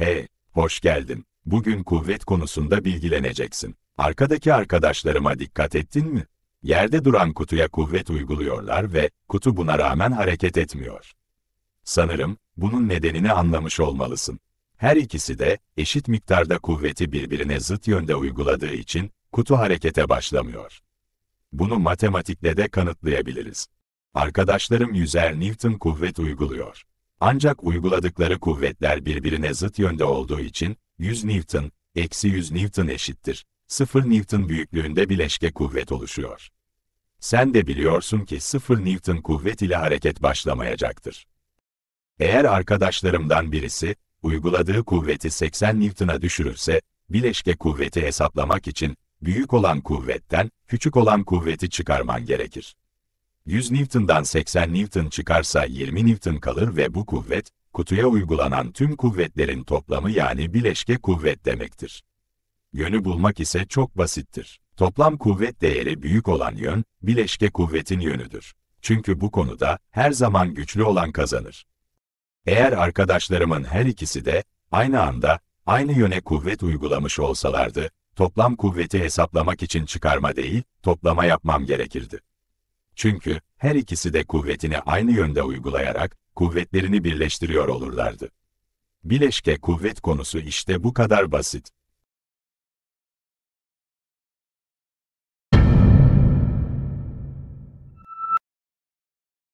Hey, hoş geldin. Bugün kuvvet konusunda bilgileneceksin. Arkadaki arkadaşlarıma dikkat ettin mi? Yerde duran kutuya kuvvet uyguluyorlar ve kutu buna rağmen hareket etmiyor. Sanırım bunun nedenini anlamış olmalısın. Her ikisi de eşit miktarda kuvveti birbirine zıt yönde uyguladığı için kutu harekete başlamıyor. Bunu matematikle de kanıtlayabiliriz. Arkadaşlarım 100'er Newton kuvvet uyguluyor. Ancak uyguladıkları kuvvetler birbirine zıt yönde olduğu için 100 Newton, eksi 100 Newton eşittir. 0 Newton büyüklüğünde bileşke kuvvet oluşuyor. Sen de biliyorsun ki 0 Newton kuvvet ile hareket başlamayacaktır. Eğer arkadaşlarımdan birisi, uyguladığı kuvveti 80 Newton'a düşürürse, bileşke kuvveti hesaplamak için, büyük olan kuvvetten, küçük olan kuvveti çıkarman gerekir. 100 Newton'dan 80 Newton çıkarsa 20 Newton kalır ve bu kuvvet, kutuya uygulanan tüm kuvvetlerin toplamı yani bileşke kuvvet demektir. Yönü bulmak ise çok basittir. Toplam kuvvet değeri büyük olan yön, bileşke kuvvetin yönüdür. Çünkü bu konuda her zaman güçlü olan kazanır. Eğer arkadaşlarımın her ikisi de aynı anda aynı yöne kuvvet uygulamış olsalardı, toplam kuvveti hesaplamak için çıkarma değil, toplama yapmam gerekirdi. Çünkü her ikisi de kuvvetini aynı yönde uygulayarak kuvvetlerini birleştiriyor olurlardı. Bileşke kuvvet konusu işte bu kadar basit.